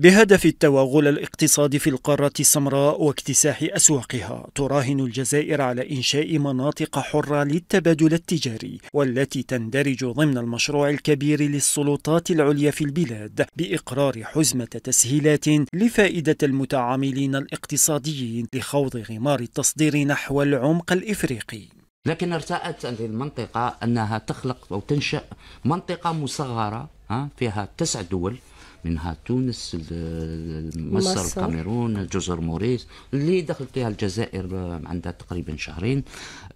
بهدف التوغل الاقتصادي في القارة السمراء واكتساح أسواقها تراهن الجزائر على إنشاء مناطق حرة للتبادل التجاري والتي تندرج ضمن المشروع الكبير للسلطات العليا في البلاد بإقرار حزمة تسهيلات لفائدة المتعاملين الاقتصاديين لخوض غمار التصدير نحو العمق الإفريقي لكن ارتأت للمنطقة أنها تخلق أو تنشأ منطقة مصغرة فيها تسع دول منها تونس مصر الكاميرون جزر موريس اللي دخلت فيها الجزائر آه، عندها تقريبا شهرين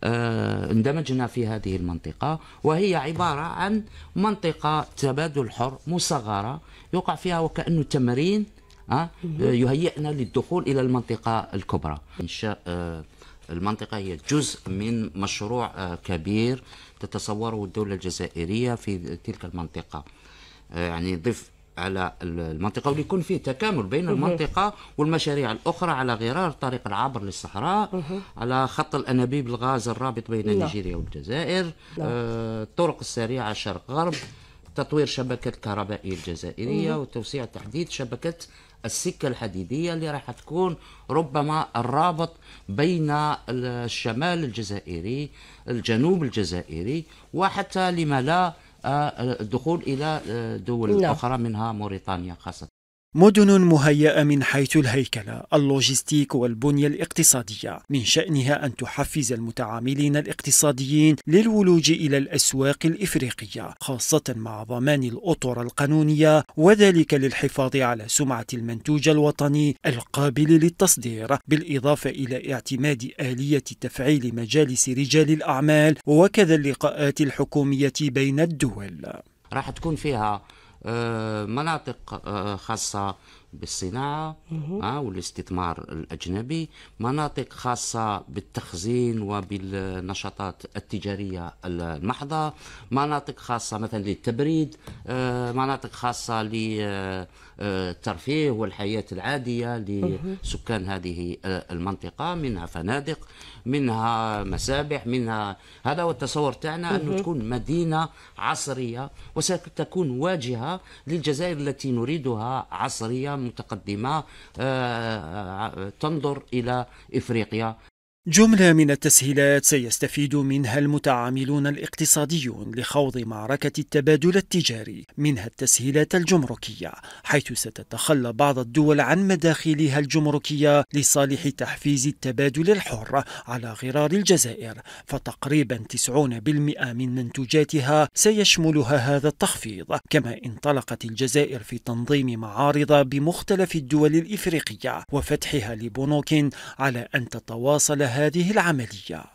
آه، اندمجنا في هذه المنطقة وهي عبارة عن منطقة تبادل حر مصغرة يقع فيها وكأنه تمرين آه، يهيئنا للدخول إلى المنطقة الكبرى إنشاء المنطقة هي جزء من مشروع كبير تتصوره الدولة الجزائرية في تلك المنطقة يعني ضف على المنطقه وليكون فيه تكامل بين المنطقه والمشاريع الاخرى على غرار طريق العابر للصحراء على خط الانابيب الغاز الرابط بين نعم. نيجيريا والجزائر نعم. الطرق آه، السريعه شرق غرب تطوير شبكة الكهربائية الجزائرية وتوسيع تحديد شبكة السكة الحديدية اللي راح تكون ربما الرابط بين الشمال الجزائري الجنوب الجزائري وحتى لما لا آه، الدخول الى آه، دول نعم. اخرى منها موريتانيا خاصه مدن مهيئة من حيث الهيكلة، اللوجستيك والبنية الاقتصادية، من شأنها أن تحفز المتعاملين الاقتصاديين للولوج إلى الأسواق الإفريقية، خاصة مع ضمان الأطر القانونية، وذلك للحفاظ على سمعة المنتوج الوطني القابل للتصدير، بالإضافة إلى اعتماد آلية تفعيل مجالس رجال الأعمال وكذا اللقاءات الحكومية بين الدول. راح تكون فيها آه، مناطق آه، خاصه بالصناعة مه. آه، والاستثمار الأجنبي مناطق خاصة بالتخزين وبالنشاطات التجارية المحضة مناطق خاصة مثلا للتبريد آه، مناطق خاصة للترفيه آه، والحياة العادية لسكان هذه المنطقة منها فنادق منها مسابح منها هذا هو التصور تاعنا أنه تكون مدينة عصرية وستكون واجهة للجزائر التي نريدها عصرية متقدمة آه، آه، تنظر إلى إفريقيا جملة من التسهيلات سيستفيد منها المتعاملون الاقتصاديون لخوض معركة التبادل التجاري منها التسهيلات الجمركية حيث ستتخلى بعض الدول عن مداخلها الجمركية لصالح تحفيز التبادل الحر على غرار الجزائر فتقريبا 90% من منتوجاتها سيشملها هذا التخفيض كما انطلقت الجزائر في تنظيم معارض بمختلف الدول الإفريقية وفتحها لبنوك على أن تتواصل هذه العمليه